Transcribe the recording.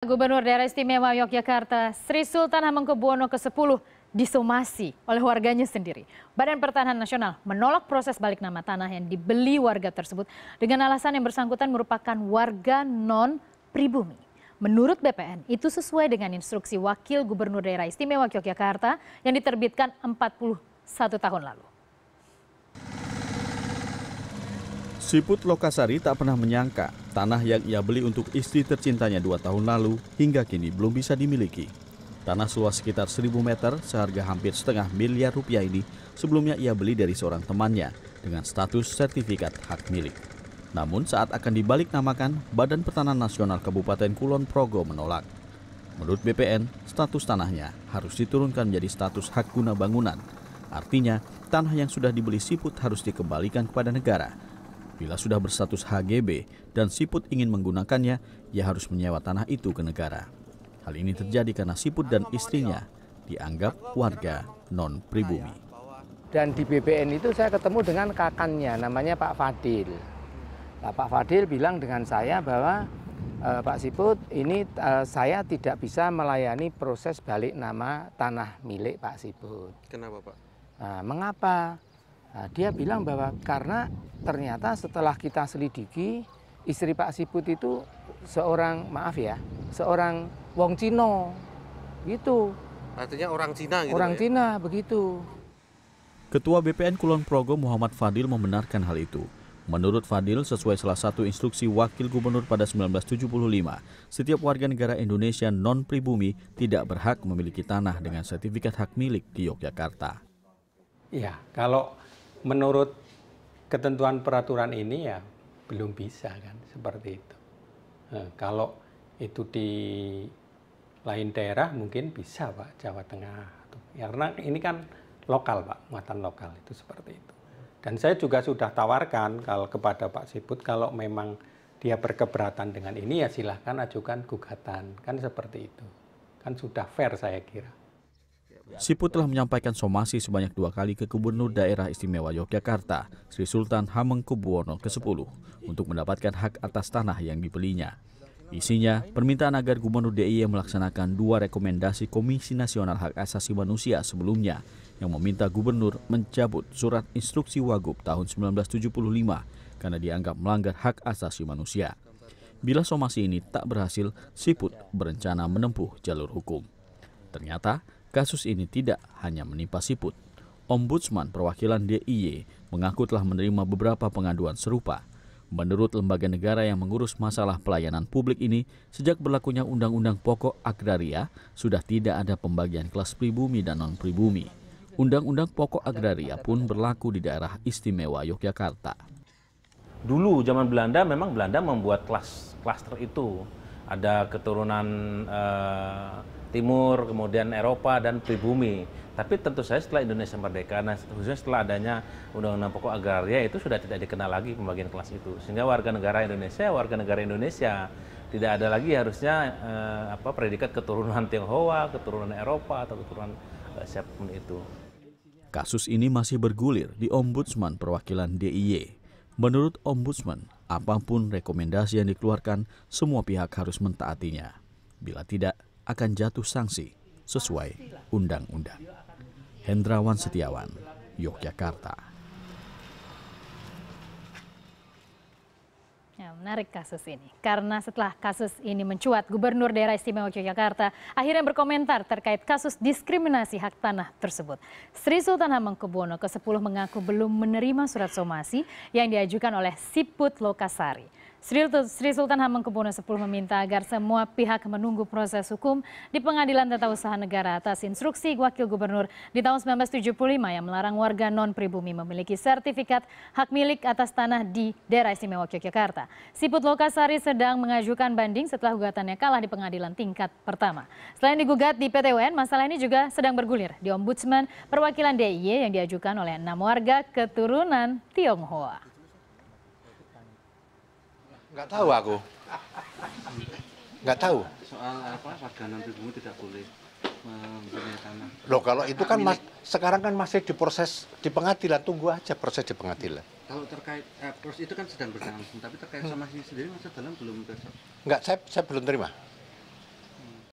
Gubernur Daerah Istimewa Yogyakarta Sri Sultan Hamengkubuwono ke-10 disomasi oleh warganya sendiri. Badan Pertahanan Nasional menolak proses balik nama tanah yang dibeli warga tersebut dengan alasan yang bersangkutan merupakan warga non pribumi. Menurut BPN, itu sesuai dengan instruksi Wakil Gubernur Daerah Istimewa Yogyakarta yang diterbitkan 41 tahun lalu. Siput Lokasari tak pernah menyangka Tanah yang ia beli untuk istri tercintanya dua tahun lalu hingga kini belum bisa dimiliki. Tanah seluas sekitar 1000 meter seharga hampir setengah miliar rupiah ini sebelumnya ia beli dari seorang temannya dengan status sertifikat hak milik. Namun saat akan dibalik namakan, Badan Pertanahan Nasional Kabupaten Kulon Progo menolak. Menurut BPN, status tanahnya harus diturunkan menjadi status hak guna bangunan. Artinya, tanah yang sudah dibeli siput harus dikembalikan kepada negara Bila sudah berstatus HGB dan siput ingin menggunakannya, ia harus menyewa tanah itu ke negara. Hal ini terjadi karena siput dan istrinya dianggap warga non-pribumi. Dan di BPN itu saya ketemu dengan kakannya, namanya Pak Fadil. Nah, Pak Fadil bilang dengan saya bahwa e, Pak Siput, ini e, saya tidak bisa melayani proses balik nama tanah milik Pak Siput. Kenapa Pak? Nah, mengapa? Nah, dia bilang bahwa karena ternyata setelah kita selidiki istri Pak Siput itu seorang maaf ya, seorang wong Cino. Gitu. Artinya orang Cina gitu. Orang ya? Cina begitu. Ketua BPN Kulon Progo Muhammad Fadil membenarkan hal itu. Menurut Fadil, sesuai salah satu instruksi Wakil Gubernur pada 1975, setiap warga negara Indonesia non-pribumi tidak berhak memiliki tanah dengan sertifikat hak milik di Yogyakarta. Iya, kalau menurut ketentuan peraturan ini ya belum bisa kan seperti itu. Nah, kalau itu di lain daerah mungkin bisa Pak Jawa Tengah ya, karena ini kan lokal Pak muatan lokal itu seperti itu. Dan saya juga sudah tawarkan kalau kepada Pak Siput kalau memang dia berkeberatan dengan ini ya silahkan ajukan gugatan kan seperti itu kan sudah fair saya kira. Siput telah menyampaikan somasi sebanyak dua kali ke Gubernur Daerah Istimewa Yogyakarta, Sri Sultan Hamengkubuwono ke-10, untuk mendapatkan hak atas tanah yang dibelinya. Isinya, permintaan agar Gubernur DIY melaksanakan dua rekomendasi Komisi Nasional Hak Asasi Manusia sebelumnya yang meminta Gubernur mencabut surat instruksi Wagub tahun 1975 karena dianggap melanggar hak asasi manusia. Bila somasi ini tak berhasil, Siput berencana menempuh jalur hukum. Ternyata, kasus ini tidak hanya menimpa siput. Ombudsman perwakilan DIY mengaku telah menerima beberapa pengaduan serupa. Menurut lembaga negara yang mengurus masalah pelayanan publik ini, sejak berlakunya Undang-Undang Pokok Agraria, sudah tidak ada pembagian kelas pribumi dan non-pribumi. Undang-Undang Pokok Agraria pun berlaku di daerah istimewa Yogyakarta. Dulu zaman Belanda memang Belanda membuat kelas klaster itu. Ada keturunan eh, Timur, kemudian Eropa dan pribumi. Tapi tentu saja setelah Indonesia merdeka, nah khususnya setelah adanya Undang-Undang Pokok Agraria itu sudah tidak dikenal lagi pembagian kelas itu. Sehingga warga negara Indonesia, warga negara Indonesia tidak ada lagi harusnya eh, apa predikat keturunan Tionghoa, keturunan Eropa atau keturunan eh, siapapun itu. Kasus ini masih bergulir di Ombudsman Perwakilan DIY. Menurut Ombudsman, apapun rekomendasi yang dikeluarkan, semua pihak harus mentaatinya. Bila tidak, akan jatuh sanksi sesuai undang-undang. Hendrawan Setiawan, Yogyakarta. Ya, menarik kasus ini. Karena setelah kasus ini mencuat, Gubernur Daerah Istimewa Yogyakarta akhirnya berkomentar terkait kasus diskriminasi hak tanah tersebut. Sri Sultan Hamengkubuwono ke-10 mengaku belum menerima surat somasi yang diajukan oleh Siput Lokasari. Sri Sultan Hamengkubuwono X meminta agar semua pihak menunggu proses hukum di Pengadilan Tata Usaha Negara atas instruksi Wakil Gubernur di tahun 1975 yang melarang warga non-pribumi memiliki sertifikat hak milik atas tanah di daerah istimewa Yogyakarta. Siput Lokasari sedang mengajukan banding setelah gugatannya kalah di pengadilan tingkat pertama. Selain digugat di PTWN, masalah ini juga sedang bergulir di Ombudsman Perwakilan DIY yang diajukan oleh enam warga keturunan Tionghoa. Enggak tahu aku. Enggak tahu. Soal apa warga nanti pribumi tidak boleh eh, mempunyai tanah. Loh kalau itu kan mas, sekarang kan masih diproses di pengadilan, tunggu aja proses di pengadilan. Kalau terkait eh, proses itu kan sedang berlangsung, tapi terkait sama si sendiri masih dalam belum besok. Enggak, saya saya belum terima.